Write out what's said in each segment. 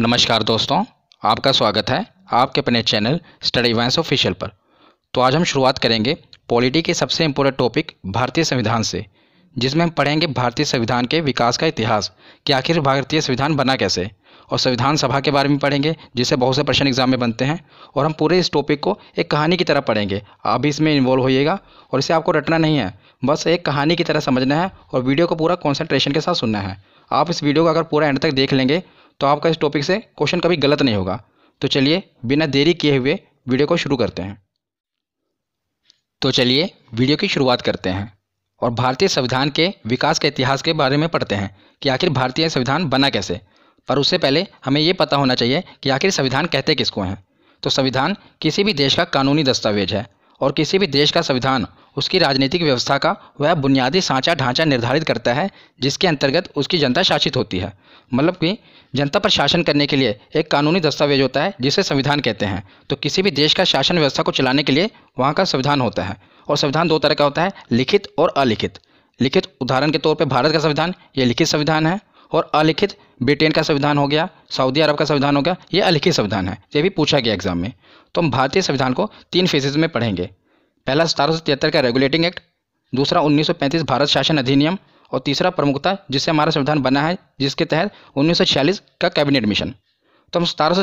नमस्कार दोस्तों आपका स्वागत है आपके अपने चैनल स्टडी वाइंस ऑफिशियल पर तो आज हम शुरुआत करेंगे पॉलिटी के सबसे इम्पोर्टेंट टॉपिक भारतीय संविधान से जिसमें हम पढ़ेंगे भारतीय संविधान के विकास का इतिहास कि आखिर भारतीय संविधान बना कैसे और संविधान सभा के बारे में पढ़ेंगे जिससे बहुत से प्रश्न एग्जाम में बनते हैं और हम पूरे इस टॉपिक को एक कहानी की तरह पढ़ेंगे आप भी इसमें इन्वॉल्व होइएगा और इसे आपको रटना नहीं है बस एक कहानी की तरह समझना है और वीडियो को पूरा कॉन्सेंट्रेशन के साथ सुनना है आप इस वीडियो को अगर पूरा एंड तक देख लेंगे तो आपका इस टॉपिक से क्वेश्चन कभी गलत नहीं होगा तो चलिए बिना देरी किए हुए वीडियो को शुरू करते हैं तो चलिए वीडियो की शुरुआत करते हैं और भारतीय संविधान के विकास के इतिहास के बारे में पढ़ते हैं कि आखिर भारतीय संविधान बना कैसे पर उससे पहले हमें ये पता होना चाहिए कि आखिर संविधान कहते किसको हैं तो संविधान किसी भी देश का कानूनी दस्तावेज है और किसी भी देश का संविधान उसकी राजनीतिक व्यवस्था का वह बुनियादी सांचा ढांचा निर्धारित करता है जिसके अंतर्गत उसकी जनता शासित होती है मतलब कि जनता पर शासन करने के लिए एक कानूनी दस्तावेज होता है जिसे संविधान कहते हैं तो किसी भी देश का शासन व्यवस्था को चलाने के लिए वहाँ का संविधान होता है और संविधान दो तरह का होता है लिखित और अलिखित लिखित उदाहरण के तौर पर भारत का संविधान ये लिखित संविधान है और अलिखित ब्रिटेन का संविधान हो गया सऊदी अरब का संविधान हो गया ये अलिखित संविधान है ये भी पूछा गया एग्जाम में तो हम भारतीय संविधान को तीन फेजेज में पढ़ेंगे पहला सतारह का रेगुलेटिंग एक्ट दूसरा 1935 भारत शासन अधिनियम और तीसरा प्रमुखता जिससे हमारा संविधान बना है जिसके तहत 1946 का कैबिनेट मिशन तो हम सतारह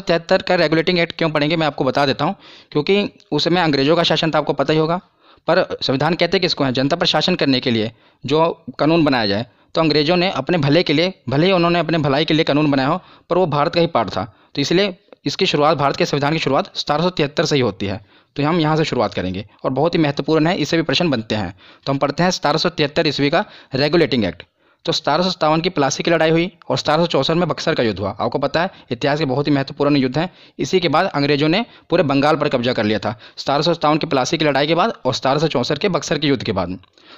का रेगुलेटिंग एक्ट क्यों पढ़ेंगे मैं आपको बता देता हूँ क्योंकि उस समय अंग्रेजों का शासन था आपको पता ही होगा पर संविधान कहते किसको है जनता पर शासन करने के लिए जो कानून बनाया जाए तो अंग्रेजों ने अपने भले के लिए भले ही उन्होंने अपने भलाई के लिए कानून बनाया हो पर वो भारत का ही पार्ट था तो इसलिए इसकी शुरुआत भारत के संविधान की शुरुआत सतारह से ही होती है तो हम यहाँ से शुरुआत करेंगे और बहुत ही महत्वपूर्ण है इससे भी प्रश्न बनते हैं तो हम पढ़ते हैं सतारह ईस्वी का रेगुलेटिंग एक्ट तो सतारह की प्लासी की लड़ाई हुई और सतारह में बक्सर का युद्ध हुआ आपको पता है इतिहास के बहुत ही महत्वपूर्ण युद्ध हैं इसी के बाद अंग्रेजों ने पूरे बंगाल पर कब्जा कर लिया था सतारह की प्लासी की लड़ाई के बाद और सतारह के बक्सर के युद्ध के बाद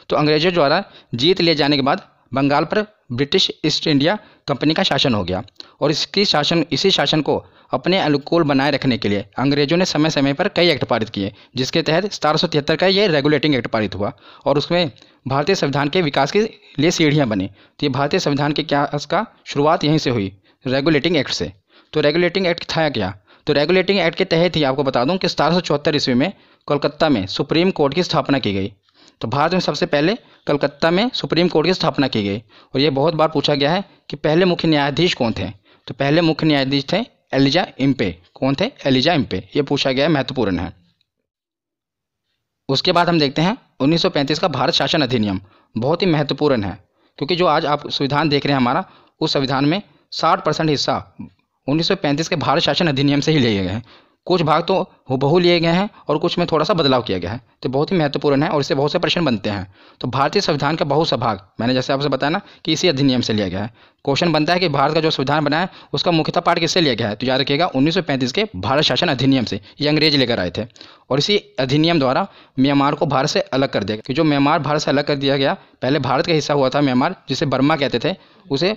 तो अंग्रेजों द्वारा जीत लिए जाने के बाद बंगाल पर ब्रिटिश ईस्ट इंडिया कंपनी का शासन हो गया और इसकी शासन इसी शासन को अपने अनुकूल बनाए रखने के लिए अंग्रेजों ने समय समय पर कई एक्ट पारित किए जिसके तहत सतारह का ये रेगुलेटिंग एक्ट पारित हुआ और उसमें भारतीय संविधान के विकास के लिए सीढ़ियाँ बनी तो ये भारतीय संविधान के क्या इसका शुरुआत यहीं से हुई रेगुलेटिंग एक्ट से तो रेगुलेटिंग एक्ट था क्या तो रेगुलेटिंग एक्ट के तहत ही आपको बता दूं कि सतारह ईस्वी में कोलकाता में सुप्रीम कोर्ट की स्थापना की गई तो भारत में सबसे पहले कलकत्ता में सुप्रीम कोर्ट की स्थापना की गई और ये बहुत बार पूछा गया है कि पहले मुख्य न्यायाधीश कौन थे तो पहले मुख्य न्यायाधीश थे एलिजा इम्पे कौन थे एलिजा इम्पे ये पूछा गया महत्वपूर्ण है उसके बाद हम देखते हैं 1935 का भारत शासन अधिनियम बहुत ही महत्वपूर्ण है क्योंकि जो आज आप संविधान देख रहे हैं हमारा उस संविधान में 60 परसेंट हिस्सा 1935 के भारत शासन अधिनियम से ही लिए गए हैं कुछ भाग तो हुबहू लिए गए हैं और कुछ में थोड़ा सा बदलाव किया गया है तो बहुत ही महत्वपूर्ण है और इससे बहुत से प्रश्न बनते हैं तो भारतीय संविधान का बहुत सा भाग मैंने जैसे आपसे बताया ना कि इसी अधिनियम से लिया गया है क्वेश्चन बनता है कि भारत का जो संविधान बना है उसका मुख्यतः पाठ किससे लिया गया है तो याद रखिएगा उन्नीस के भारत शासन अधिनियम से ये अंग्रेज लेकर आए थे और इसी अधिनियम द्वारा म्यांमार को भारत से अलग कर दिया गया जो म्यांमार भारत से अलग कर दिया गया पहले भारत का हिस्सा हुआ था म्यांमार जिसे बर्मा कहते थे उसे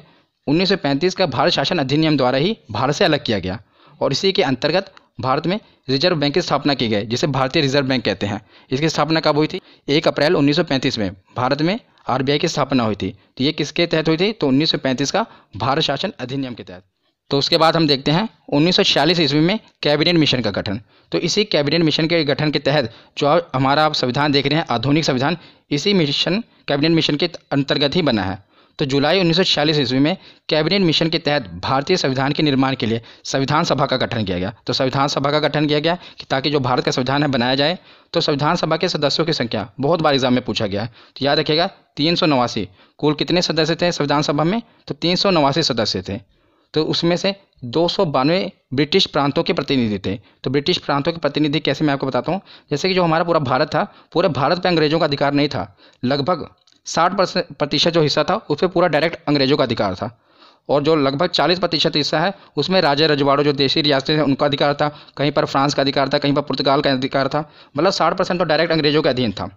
उन्नीस का भारत शासन अधिनियम द्वारा ही भारत से अलग किया गया और इसी के अंतर्गत भारत में रिजर्व बैंक की स्थापना की गई जिसे भारतीय रिजर्व बैंक कहते हैं इसकी स्थापना कब हुई थी एक अप्रैल 1935 में भारत में आरबीआई की स्थापना हुई थी तो ये किसके तहत हुई थी तो 1935 का भारत शासन अधिनियम के तहत तो उसके बाद हम देखते हैं उन्नीस ईस्वी में कैबिनेट मिशन का गठन तो इसी कैबिनेट मिशन के गठन के तहत जो हमारा आप संविधान देख रहे हैं आधुनिक संविधान इसी मिशन कैबिनेट मिशन के अंतर्गत ही बना है तो जुलाई 1946 ईस्वी में कैबिनेट मिशन के तहत भारतीय संविधान के निर्माण के लिए संविधान सभा का गठन किया गया तो संविधान सभा का गठन किया गया कि ताकि जो भारत का संविधान है बनाया जाए तो संविधान सभा के सदस्यों की संख्या बहुत बार एग्जाम में पूछा गया है तो याद रखिएगा तीन कुल कितने सदस्य थे संविधान सभा में तो तीन सदस्य थे तो उसमें से दो ब्रिटिश प्रांतों के प्रतिनिधि थे तो ब्रिटिश प्रांतों के प्रतिनिधि कैसे मैं आपको बताता हूँ जैसे कि जो हमारा पूरा भारत था पूरे भारत पर अंग्रेजों का अधिकार नहीं था लगभग साठ प्रतिशत जो हिस्सा था उस पर पूरा डायरेक्ट अंग्रेजों का अधिकार था और जो लगभग चालीस प्रतिशत हिस्सा है उसमें राजा रजवाड़ों जो देशी रियासतें हैं उनका अधिकार था कहीं पर फ्रांस का अधिकार था कहीं पर पुर्तगाल का अधिकार था मतलब साठ परसेंट तो डायरेक्ट अंग्रेजों के अधीन था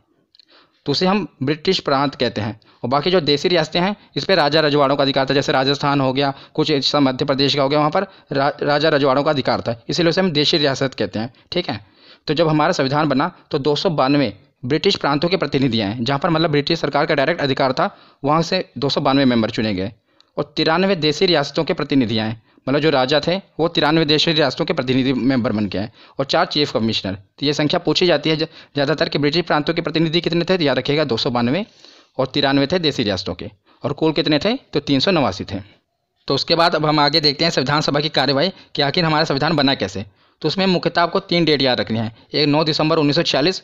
तो उसे हम ब्रिटिश प्रांत कहते हैं और बाकी जो देसी रियासतें हैं इस पर राजा रजवाड़ों का अधिकार था जैसे राजस्थान हो गया कुछ हिस्सा मध्य प्रदेश का हो गया वहाँ पर रा, राजा रजवाड़ों का अधिकार था इसीलिए उसे हम देशी रियासत कहते हैं ठीक है तो जब हमारा संविधान बना तो दो ब्रिटिश प्रांतों के प्रतिनिधियाँ हैं जहाँ पर मतलब ब्रिटिश सरकार का डायरेक्ट अधिकार था वहाँ से दो मेंबर चुने गए और तिरानवे देशी रियासतों के प्रतिनिधियाँ हैं मतलब जो राजा थे वो तिरानवे देशी रियासतों के प्रतिनिधि मेंबर बन गए हैं और चार चीफ कमिश्नर तो ये संख्या पूछी जाती है ज़्यादातर कि ब्रिटिश प्रांतों के प्रतिनिधि कितने थे तो याद रखिएगा दो और तिरानवे थे देशी रियासतों के और कुल कितने थे तो तीन थे तो उसके बाद अब हम आगे देखते हैं संविधान सभा की कार्यवाही कि आखिर हमारा संविधान बना कैसे तो उसमें मुख्यतः आपको तीन डेट याद रखनी है एक नौ दिसंबर 1946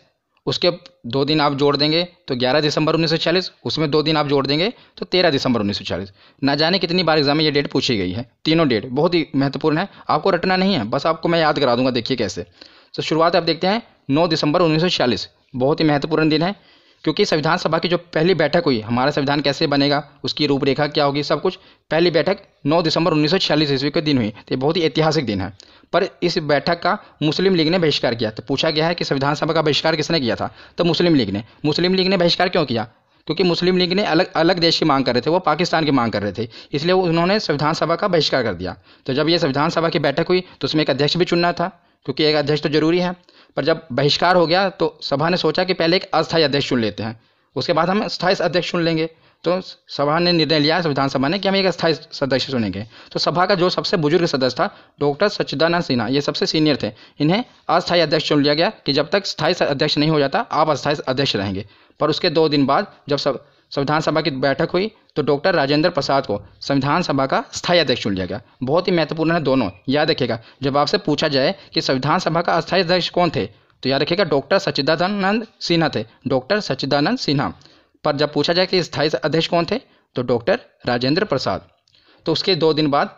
उसके दो दिन आप जोड़ देंगे तो 11 दिसंबर 1940 उसमें दो दिन आप जोड़ देंगे तो 13 दिसंबर 1940 ना जाने कितनी बार एग्जाम में ये डेट पूछी गई है तीनों डेट बहुत ही महत्वपूर्ण है आपको रटना नहीं है बस आपको मैं याद करा दूंगा देखिए कैसे तो शुरुआत आप देखते हैं नौ दिसंबर उन्नीस बहुत ही महत्वपूर्ण दिन है क्योंकि संविधान सभा की जो पहली बैठक हुई हमारा संविधान कैसे बनेगा उसकी रूपरेखा क्या होगी सब कुछ पहली बैठक 9 दिसंबर उन्नीस ईस्वी के दिन हुई तो बहुत ही ऐतिहासिक दिन है पर इस बैठक का मुस्लिम लीग ने बहिष्कार किया तो पूछा गया है कि संविधान सभा का बहिष्कार किसने किया था तो मुस्लिम लीग ने मुस्लिम लीग ने बहिष्कार क्यों किया क्योंकि मुस्लिम लीग ने अलग अलग देश की मांग कर रहे थे वो पाकिस्तान की मांग कर रहे थे इसलिए उन्होंने संविधान सभा का बहिष्कार कर दिया तो जब ये संविधान सभा की बैठक हुई तो उसमें एक अध्यक्ष भी चुनना था क्योंकि एक अध्यक्ष तो जरूरी है पर जब बहिष्कार हो गया तो सभा ने सोचा कि पहले एक अस्थायी अध्यक्ष चुन लेते हैं उसके बाद हम स्थायी अध्यक्ष चुन लेंगे तो सभा ने निर्णय लिया विधानसभा ने कि हम एक स्थायी सदस्य चुनेंगे तो सभा का जो सबसे बुजुर्ग सदस्य था डॉक्टर सच्चिदानंद सिन्हा ये सबसे सीनियर थे इन्हें अस्थायी अध्यक्ष चुन लिया गया कि जब तक स्थायी अध्यक्ष नहीं हो जाता आप अस्थायी अध्यक्ष रहेंगे पर उसके दो दिन बाद जब सब संविधान सभा की बैठक हुई तो डॉक्टर राजेंद्र प्रसाद को संविधान सभा का स्थायी अध्यक्ष चुन लिया गया बहुत ही महत्वपूर्ण है दोनों याद रखिएगा जब आपसे पूछा जाए कि संविधान सभा का स्थायी अध्यक्ष कौन थे तो याद रखिएगा डॉक्टर सच्चिदानंद सिन्हा थे डॉक्टर सच्चिदानंद सिन्हा पर जब पूछा जाए कि स्थायी अध्यक्ष कौन थे तो डॉक्टर राजेंद्र प्रसाद तो उसके दो दिन बाद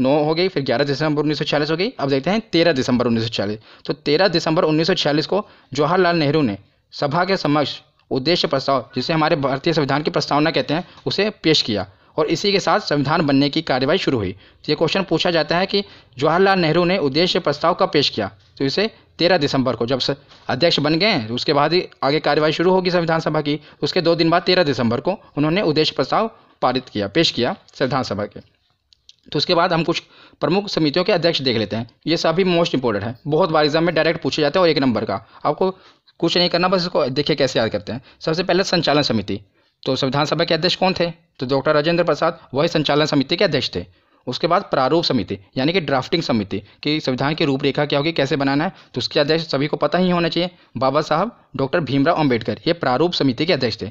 नौ हो गई फिर ग्यारह दिसंबर उन्नीस हो गई अब देखते हैं तेरह दिसंबर उन्नीस तो तेरह दिसंबर उन्नीस को जवाहरलाल नेहरू ने सभा के समक्ष उद्देश्य प्रस्ताव जिसे हमारे भारतीय संविधान की प्रस्तावना कहते हैं उसे पेश किया और इसी के साथ संविधान बनने की कार्यवाही शुरू हुई तो ये क्वेश्चन पूछा जाता है कि जवाहरलाल नेहरू ने उद्देश्य प्रस्ताव कब पेश किया तो इसे तेरह दिसंबर को जब अध्यक्ष बन गए तो उसके बाद ही आगे कार्यवाही शुरू होगी संविधान सभा की तो उसके दो दिन बाद तेरह दिसंबर को उन्होंने उद्देश्य प्रस्ताव पारित किया पेश किया संविधान सभा के तो उसके बाद हम कुछ प्रमुख समितियों के अध्यक्ष देख लेते हैं ये सभी मोस्ट इंपॉर्टेंट है बहुत बार एग्जाम में डायरेक्ट पूछे जाते हैं और एक नंबर का आपको कुछ नहीं करना बस इसको देखिए कैसे याद करते हैं सबसे पहले संचालन समिति तो संविधान सभा के अध्यक्ष कौन थे तो डॉक्टर राजेंद्र प्रसाद वही संचालन समिति के अध्यक्ष थे उसके बाद प्रारूप समिति यानी कि ड्राफ्टिंग समिति कि संविधान की रूपरेखा क्या होगी कैसे बनाना है तो उसके अध्यक्ष सभी को पता ही होना चाहिए बाबा साहब डॉक्टर भीमराव अम्बेडकर ये प्रारूप समिति के अध्यक्ष थे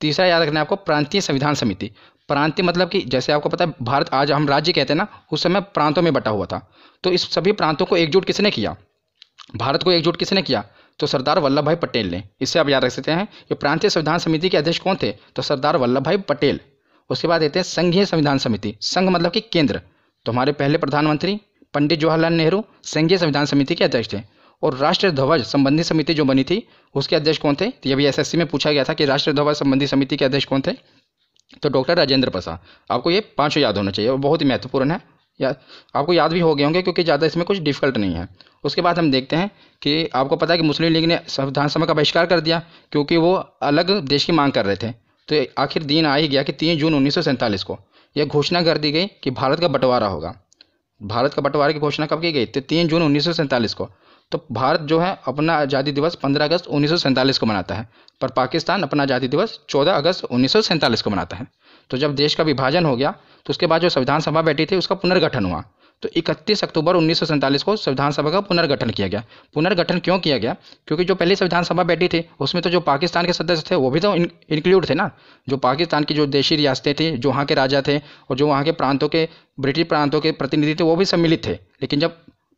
तीसरा याद रखना है आपको प्रांतीय संविधान समिति प्रांतीय मतलब कि जैसे आपको पता है भारत आज हम राज्य कहते हैं ना उस समय प्रांतों में बटा हुआ था तो इस सभी प्रांतों को एकजुट किसने किया भारत को एकजुट किसने किया तो सरदार वल्लभ भाई पटेल ने इससे आप याद रख सकते हैं कि प्रांतीय संविधान समिति के अध्यक्ष कौन थे तो सरदार वल्लभ भाई पटेल उसके बाद देते हैं संघीय संविधान समिति संघ मतलब कि केंद्र तो हमारे पहले प्रधानमंत्री पंडित जवाहरलाल नेहरू संघीय संविधान समिति के अध्यक्ष थे और राष्ट्रीय ध्वज संबंधी समिति जो बनी थी उसके अध्यक्ष कौन थे तो ये भी एसएससी में पूछा गया था कि राष्ट्रीय ध्वज संबंधी समिति के अध्यक्ष कौन थे तो डॉक्टर राजेंद्र प्रसाद आपको ये पांचों याद होना चाहिए और बहुत ही महत्वपूर्ण है या आपको याद भी हो गए होंगे क्योंकि ज़्यादा इसमें कुछ डिफिकल्ट नहीं है उसके बाद हम देखते हैं कि आपको पता है कि मुस्लिम लीग ने संविधान सभा का बहिष्कार कर दिया क्योंकि वो अलग देश की मांग कर रहे थे तो आखिर दिन आ ही गया कि तीन जून उन्नीस को यह घोषणा कर दी गई कि भारत का बंटवारा होगा भारत का बंटवारे की घोषणा कब की गई तो तीन जून उन्नीस को तो भारत जो है अपना आज़ादी दिवस 15 अगस्त उन्नीस को मनाता है पर पाकिस्तान अपना आज़ादी दिवस 14 अगस्त उन्नीस को मनाता है तो जब देश का विभाजन हो गया तो उसके बाद जो संविधान सभा बैठी थी उसका पुनर्गठन हुआ तो 31 अक्टूबर उन्नीस को संविधान सभा का पुनर्गठन किया गया पुनर्गठन क्यों किया गया क्योंकि जो पहले संविधान सभा बैठी थी उसमें तो जो पाकिस्तान के सदस्य थे वो भी तो इंक्लूड थे ना जो पाकिस्तान की जो देशी रियासतें थी जो वहाँ के राजा थे और जो वहाँ के प्रांतों के ब्रिटिश प्रांतों के प्रतिनिधि थे वो भी सम्मिलित थे लेकिन जब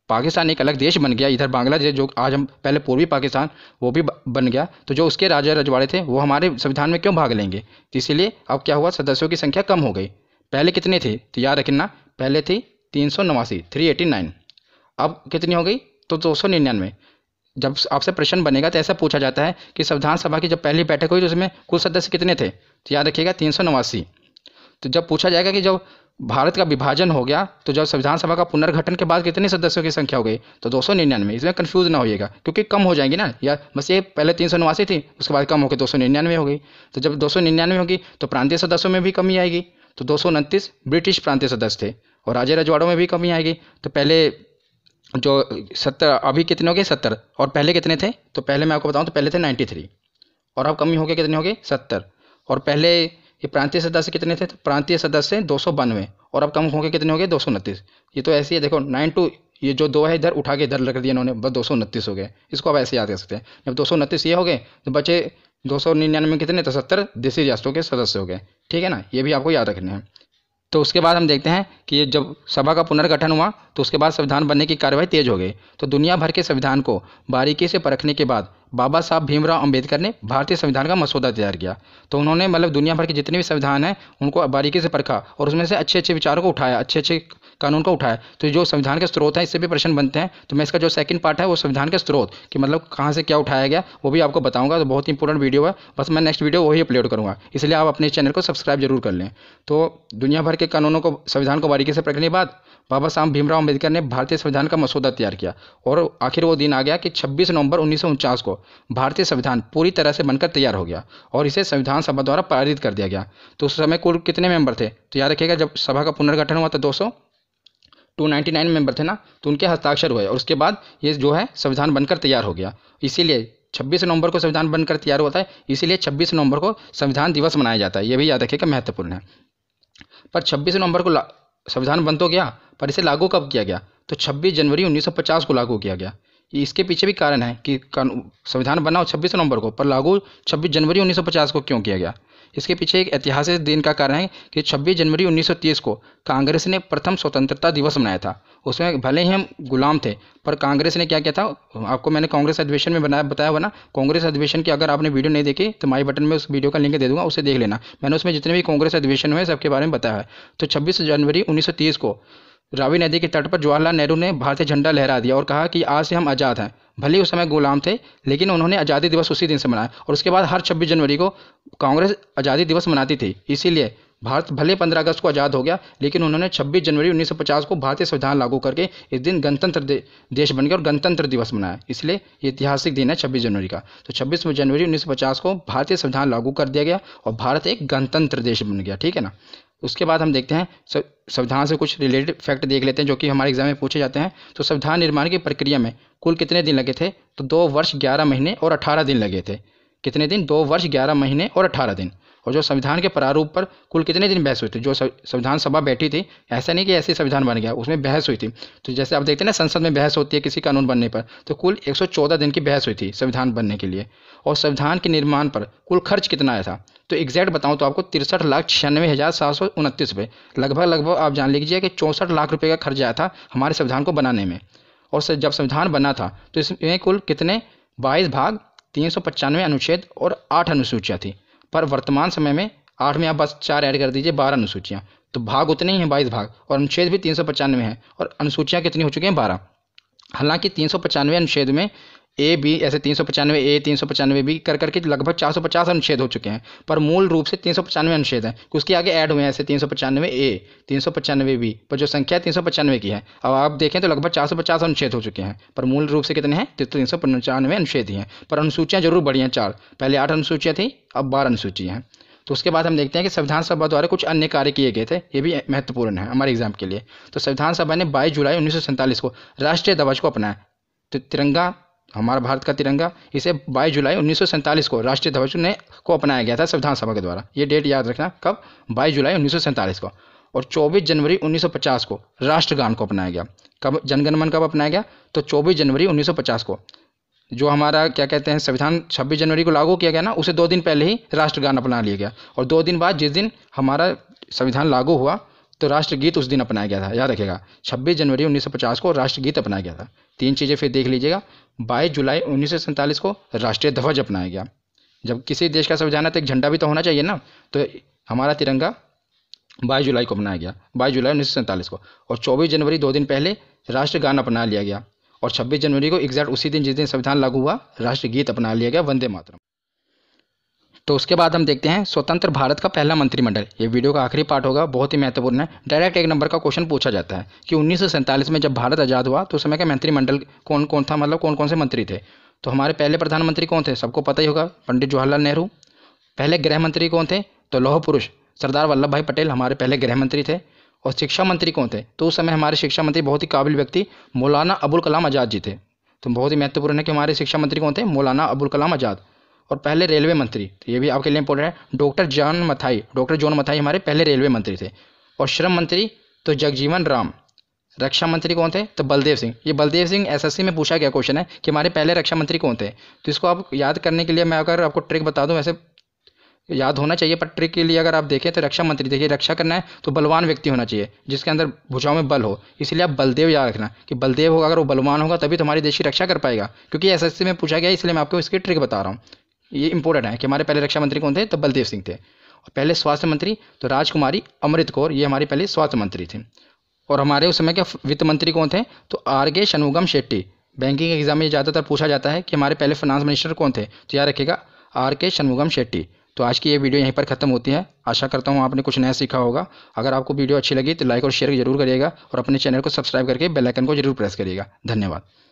पाकिस्तान एक अलग देश बन गया इधर बांग्लादेश जो आज हम पहले पूर्वी पाकिस्तान वो भी बन गया तो जो उसके राजा रजवाड़े थे वो हमारे संविधान में क्यों भाग लेंगे तो इसीलिए अब क्या हुआ सदस्यों की संख्या कम हो गई पहले कितने थे तो याद रखना पहले थी तीन सौ नवासी थ्री एटी नाइन अब कितनी हो गई तो दो सौ निन्यानवे जब आपसे प्रश्न बनेगा तो ऐसा पूछा जाता है कि संविधान सभा की जब पहली बैठक हुई तो उसमें कुल सदस्य कितने थे तो याद रखिएगा तीन सौ नवासी तो जब पूछा जाएगा कि जब भारत का विभाजन हो गया तो जब संविधान सभा का पुनर्गठन के बाद कितने सदस्यों की संख्या हो गई तो दो सौ निन्यानवे इसमें कन्फ्यूज ना होइएगा क्योंकि कम हो जाएंगे ना या बस ये पहले तीन सौ नवासी थी उसके बाद कम होकर दो सौ निन्यानवे हो गई तो जब दो सौ निन्यानवे होगी तो प्रांतीय सदस्यों में भी कमी आएगी तो दो सौ उनतीस ब्रिटिश प्रांतीय सदस्य थे और राजे रजवाड़ों में भी कमी आएगी तो पहले जो सत्तर अभी कितने हो गए सत्तर और पहले कितने थे तो पहले मैं आपको बताऊँ तो पहले थे नाइन्टी थ्री और अब कमी हो गए कितने हो गए सत्तर और पहले ये प्रांतीय सदस्य कितने थे प्रांतीय सदस्य दो सौ बानवे और अब कम होंगे कितने हो गए दो सौ उनतीस ये तो ऐसे ही देखो नाइन टू ये जो दो है इधर उठा के इधर रख दिया इन्होंने बस दो सौ उनतीस हो गए इसको आप ऐसे याद कर सकते हैं जब दो सौ उनतीस ये हो गए तो बचे दो सौ निन्यानवे कितने तो सत्तर देसी रियासतों के सदस्य हो गए ठीक है ना ये भी आपको याद रखना है तो उसके बाद हम देखते हैं कि ये जब सभा का पुनर्गठन हुआ तो उसके बाद संविधान बनने की कार्यवाही तेज हो गई तो दुनिया भर के संविधान को बारीकी से परखने के बाद बाबा साहब भीमराव अंबेडकर ने भारतीय संविधान का मसौदा तैयार किया तो उन्होंने मतलब दुनिया भर के जितने भी संविधान हैं उनको बारीकी से परखा और उसमें से अच्छे अच्छे विचारों को उठाया अच्छे अच्छे कानून का उठाया तो जो संविधान के स्रोत हैं इससे भी प्रश्न बनते हैं तो मैं इसका जो सेकंड पार्ट है वो संविधान के स्रोत कि मतलब कहाँ से क्या उठाया गया वो भी आपको बताऊँगा तो बहुत इंपॉर्टेंट वीडियो है बस मैं नेक्स्ट वीडियो वही अपलोड करूँगा इसलिए आप अपने चैनल को सब्सक्राइब जरूर कर लें तो दुनिया भर के कानूनों को संविधान को बारीकी से पकड़ने के बाद बाबा साहब भीमराव अम्बेडकर ने भारतीय संविधान का मसौदा तैयार किया और आखिर वो दिन आ गया कि छब्बीस नवंबर उन्नीस को भारतीय संविधान पूरी तरह से बनकर तैयार हो गया और इसे संविधान सभा द्वारा पारित कर दिया गया तो उस समय कुल कितने मेंबर थे तो याद रखिएगा जब सभा का पुनर्गठन हुआ था दो टू मेंबर थे ना तो उनके हस्ताक्षर हुए और उसके बाद ये जो है संविधान बनकर तैयार हो गया इसीलिए 26 नवंबर को संविधान बनकर तैयार होता है इसीलिए 26 नवंबर को संविधान दिवस मनाया जाता है ये भी याद रखिएगा महत्वपूर्ण है पर 26 नवंबर को संविधान बन तो गया पर इसे लागू कब किया गया तो 26 जनवरी 1950 को लागू किया गया इसके पीछे भी कारण है कि संविधान बना छब्बीस नवंबर को पर लागू छब्बीस जनवरी 1950 को क्यों किया गया इसके पीछे एक ऐतिहासिक दिन का कारण है कि 26 जनवरी 1930 को कांग्रेस ने प्रथम स्वतंत्रता दिवस मनाया था उसमें भले ही हम गुलाम थे पर कांग्रेस ने क्या किया था आपको मैंने कांग्रेस अधिवेशन में बनाया बताया हुआ ना कांग्रेस अधिवेशन की अगर आपने वीडियो नहीं देखी तो माई बटन में उस वीडियो का लिंक दे दूंगा उसे देख लेना मैंने उसमें जितने भी कांग्रेस अधिवेशन हुए सबके बारे में बताया है तो छब्बीस जनवरी उन्नीस को रावी नदी के तट पर जवाहरलाल नेहरू ने भारतीय झंडा लहरा दिया और कहा कि आज से हम आज़ाद हैं भले उस समय गुलाम थे लेकिन उन्होंने आज़ादी दिवस उसी दिन से मनाया और उसके बाद हर 26 जनवरी को कांग्रेस आज़ादी दिवस मनाती थी इसीलिए भारत भले 15 अगस्त को आज़ाद हो गया लेकिन उन्होंने 26 जनवरी 1950 को भारतीय संविधान लागू करके इस दिन गणतंत्र दे, देश बन गया और गणतंत्र दिवस मनाया इसलिए ये ऐतिहासिक दिन है छब्बीस जनवरी का तो छब्बीस जनवरी उन्नीस को भारतीय संविधान लागू कर दिया गया और भारत एक गणतंत्र देश बन गया ठीक है ना उसके बाद हम देखते हैं संविधान से कुछ रिलेटेड फैक्ट देख लेते हैं जो कि हमारे एग्जाम में पूछे जाते हैं तो संविधान निर्माण की प्रक्रिया में कुल कितने दिन लगे थे तो दो वर्ष ग्यारह महीने और अठारह दिन लगे थे कितने दिन दो वर्ष ग्यारह महीने और अठारह दिन और जो संविधान के प्रारूप पर कुल कितने दिन बहस हुई थी जो संविधान सभा बैठी थी ऐसा नहीं कि ऐसे संविधान बन गया उसमें बहस हुई थी तो जैसे आप देखते हैं ना संसद में बहस होती है किसी कानून बनने पर तो कुल 114 दिन की बहस हुई थी संविधान बनने के लिए और संविधान के निर्माण पर कुल खर्च कितना आया था तो एग्जैक्ट बताऊँ तो आपको तिरसठ लाख छियानवे हज़ार सात सौ उनतीस रुपये लगभग लगभग आप जान लीजिए कि चौंसठ लाख रुपये का खर्च आया था हमारे संविधान को बनाने में और जब संविधान बना था तो इसमें कुल कितने बाईस भाग तीन सौ पचानवे अनुच्छेद और आठ अनुसूचियाँ थी पर वर्तमान समय में आठ में आप बस चार ऐड कर दीजिए बारह अनुसूचियाँ तो भाग उतने ही हैं बाईस भाग और अनुच्छेद भी तीन सौ पचानवे है और अनुसूचियाँ कितनी हो चुकी हैं बारह हालांकि तीन सौ पचानवे अनुच्छेद में ए बी ऐसे तीन सौ पचानवे ए तीन सौ पचानवे बी कर करके लगभग चार सौ पचास अनुच्छेद हो चुके हैं पर मूल रूप से तीन सौ पचानवे अनुच्छेद हैं उसके आगे ऐड हुए हैं ऐसे तीन सौ पचानवे ए तीन सौ पचानवे बी पर जो संख्या तीन सौ पचानवे की है अब आप देखें तो लगभग चार सौ पचास अनुच्छेद हो चुके हैं पर मूल रूप से कितने हैं तो तीन सौ पचानवे अनुच्छेद ही हैं पर अनुसूचियाँ जरूर बढ़ी हैं चार पहले आठ अनुसूचियाँ थी अब बारह अनुसूचियाँ हैं तो उसके बाद हम देखते हैं कि संविधान सभा द्वारा कुछ अन्य कार्य किए गए थे ये भी महत्वपूर्ण है हमारे एग्जाम के लिए तो संविधान सभा ने बाईस जुलाई उन्नीस को राष्ट्रीय ध्वज को अपनाया तो तिरंगा हमारा भारत का तिरंगा इसे 22 जुलाई उन्नीस को राष्ट्रीय ध्वज ने को अपनाया गया था संविधान सभा के द्वारा ये डेट याद रखना कब 22 जुलाई उन्नीस को और 24 जनवरी 1950 को राष्ट्रगान को अपनाया गया कब जनगणमन कब अपनाया गया तो 24 जनवरी 1950 को जो हमारा क्या कहते हैं संविधान 26 जनवरी को लागू किया गया ना उसे दो दिन पहले ही राष्ट्रगान अपना लिया गया और दो दिन बाद जिस दिन हमारा संविधान लागू हुआ तो राष्ट्रगीत उस दिन अपनाया गया था याद रखेगा छब्बीस जनवरी उन्नीस को राष्ट्रगीत अपनाया गया था तीन चीज़ें फिर देख लीजिएगा बाईस जुलाई उन्नीस को राष्ट्रीय ध्वज अपनाया गया जब किसी देश का संविधान है तो एक झंडा भी तो होना चाहिए ना तो हमारा तिरंगा बाईस जुलाई को अपनाया गया बाईस जुलाई उन्नीस को और चौबीस जनवरी दो दिन पहले राष्ट्रगान अपना लिया गया और छब्बीस जनवरी को एग्जैक्ट उसी दिन जिस दिन संविधान लागू हुआ राष्ट्रगीत अपना लिया गया वंदे मातरम तो उसके बाद हम देखते हैं स्वतंत्र भारत का पहला मंत्रिमंडल ये वीडियो का आखिरी पार्ट होगा बहुत ही महत्वपूर्ण है डायरेक्ट एक नंबर का क्वेश्चन पूछा जाता है कि उन्नीस में जब भारत आज़ाद हुआ तो उस समय का मंत्रिमंडल कौन कौन था मतलब कौन कौन से मंत्री थे तो हमारे पहले प्रधानमंत्री कौन थे सबको पता ही होगा पंडित जवाहरलाल नेहरू पहले गृह मंत्री कौन थे तो लौह पुरुष सरदार वल्लभ भाई पटेल हमारे पहले गृह मंत्री थे और शिक्षा मंत्री कौन थे तो उस समय हमारे शिक्षा मंत्री बहुत ही काबिल व्यक्ति मौलाना अबुल कलाम आज़ाद जी थे तो बहुत ही महत्वपूर्ण है कि हमारे शिक्षा मंत्री कौन थे मौलाना अबुल कलाम आज़ाद और पहले रेलवे मंत्री तो ये भी आपके लिए इंपॉर्टेंट है डॉक्टर जॉन मथाई डॉक्टर जॉन मथाई हमारे पहले रेलवे मंत्री थे और श्रम मंत्री तो जगजीवन राम रक्षा मंत्री कौन थे तो बलदेव सिंह ये बलदेव सिंह एसएससी में पूछा गया क्वेश्चन है कि हमारे पहले रक्षा मंत्री कौन थे तो इसको आप याद करने के लिए मैं अगर आपको ट्रिक बता दूं वैसे याद होना चाहिए पर ट्रिक के लिए अगर आप देखें तो रक्षा मंत्री देखिए रक्षा करना है तो बलवान व्यक्ति होना चाहिए जिसके अंदर भुजाओं में बल हो इसलिए आप बलदेव याद रखना कि बलदेव होगा अगर वो बलवान होगा तभी तुम्हारी तो देश की रक्षा कर पाएगा क्योंकि एसएससी में पूछा गया इसलिए मैं आपको इसकी ट्रिक बता रहा हूँ ये इंपॉर्टेंट है कि हमारे पहले रक्षा मंत्री कौन थे तो बलदेव सिंह थे और पहले स्वास्थ्य मंत्री तो राजकुमारी अमृत कौर ये हमारे पहले स्वास्थ्य मंत्री थे और हमारे उस समय के वित्त मंत्री कौन थे तो आर के शनुगम शेट्टी बैंकिंग एग्जाम में ज़्यादातर पूछा जाता है कि हमारे पहले फाइनेंस मिनिस्टर कौन थे तो याद रखेगा आर के शनमुगम शेट्टी तो आज की ये वीडियो यहीं पर खत्म होती है आशा करता हूँ आपने कुछ नया सीखा होगा अगर आपको वीडियो अच्छी लगी तो लाइक और शेयर जरूर करिएगा और अपने चैनल को सब्सक्राइब करके बेलाइकन को जरूर प्रेस करिएगा धन्यवाद